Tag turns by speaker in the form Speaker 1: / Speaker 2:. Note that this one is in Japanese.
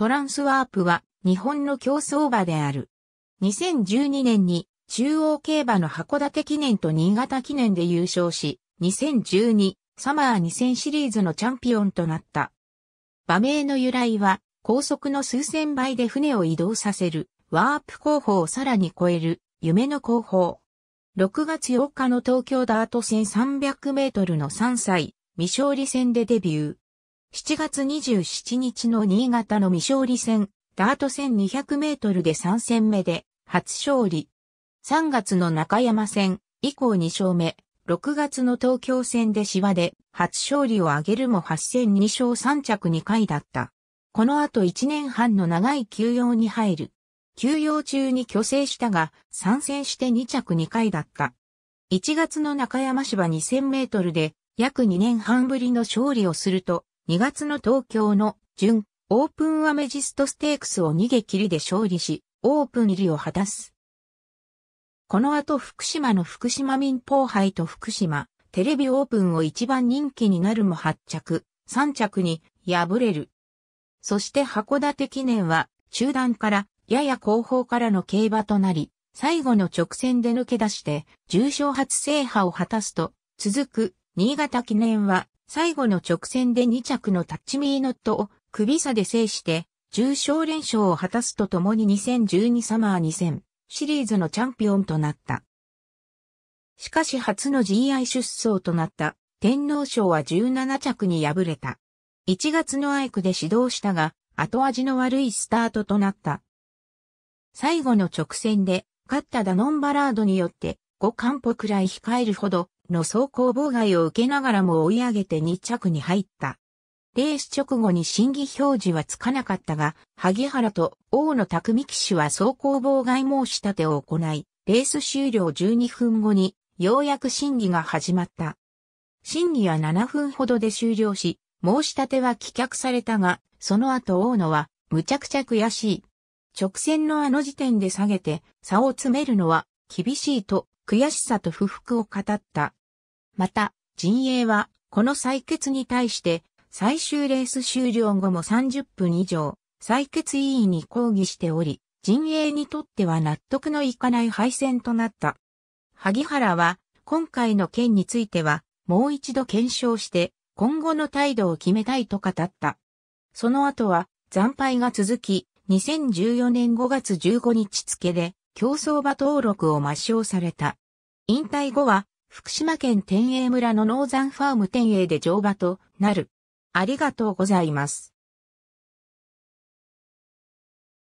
Speaker 1: トランスワープは日本の競走馬である。2012年に中央競馬の函館記念と新潟記念で優勝し、2012サマー2000シリーズのチャンピオンとなった。馬名の由来は高速の数千倍で船を移動させるワープ候補をさらに超える夢の候補。6月8日の東京ダート戦300メートルの3歳未勝利戦でデビュー。7月27日の新潟の未勝利戦、ダート1200メートルで3戦目で初勝利。3月の中山戦以降2勝目、6月の東京戦で芝で初勝利を挙げるも8戦2勝3着2回だった。この後1年半の長い休養に入る。休養中に虚勢したが、参戦して2着2回だった。1月の中山芝2000メートルで、約2年半ぶりの勝利をすると、2月の東京の準オープンアメジストステークスを逃げ切りで勝利し、オープン入りを果たす。この後福島の福島民放杯と福島テレビオープンを一番人気になるも発着、3着に敗れる。そして函館記念は中段からやや後方からの競馬となり、最後の直線で抜け出して重賞初制覇を果たすと、続く新潟記念は最後の直線で2着のタッチミーノットを首差で制して、重賞連勝を果たすとともに2012サマー2000シリーズのチャンピオンとなった。しかし初の GI 出走となった天皇賞は17着に敗れた。1月のアイクで指導したが、後味の悪いスタートとなった。最後の直線で、勝ったダノンバラードによって5カンポくらい控えるほどの走行妨害を受けながらも追い上げて2着に入った。レース直後に審議表示はつかなかったが、萩原と大野匠騎手は走行妨害申し立てを行い、レース終了12分後に、ようやく審議が始まった。審議は7分ほどで終了し、申し立ては棄却されたが、その後大野は、むちゃくちゃ悔しい。直線のあの時点で下げて、差を詰めるのは、厳しいと、悔しさと不服を語った。また、陣営は、この採決に対して、最終レース終了後も30分以上、採決委員に抗議しており、陣営にとっては納得のいかない敗戦となった。萩原は、今回の件については、もう一度検証して、今後の態度を決めたいと語った。その後は、惨敗が続き、2014年5月15日付で、競争場登録を抹消された。引退後は、福島県天栄村のノーザンファーム天栄で乗馬となる。ありがとうございます。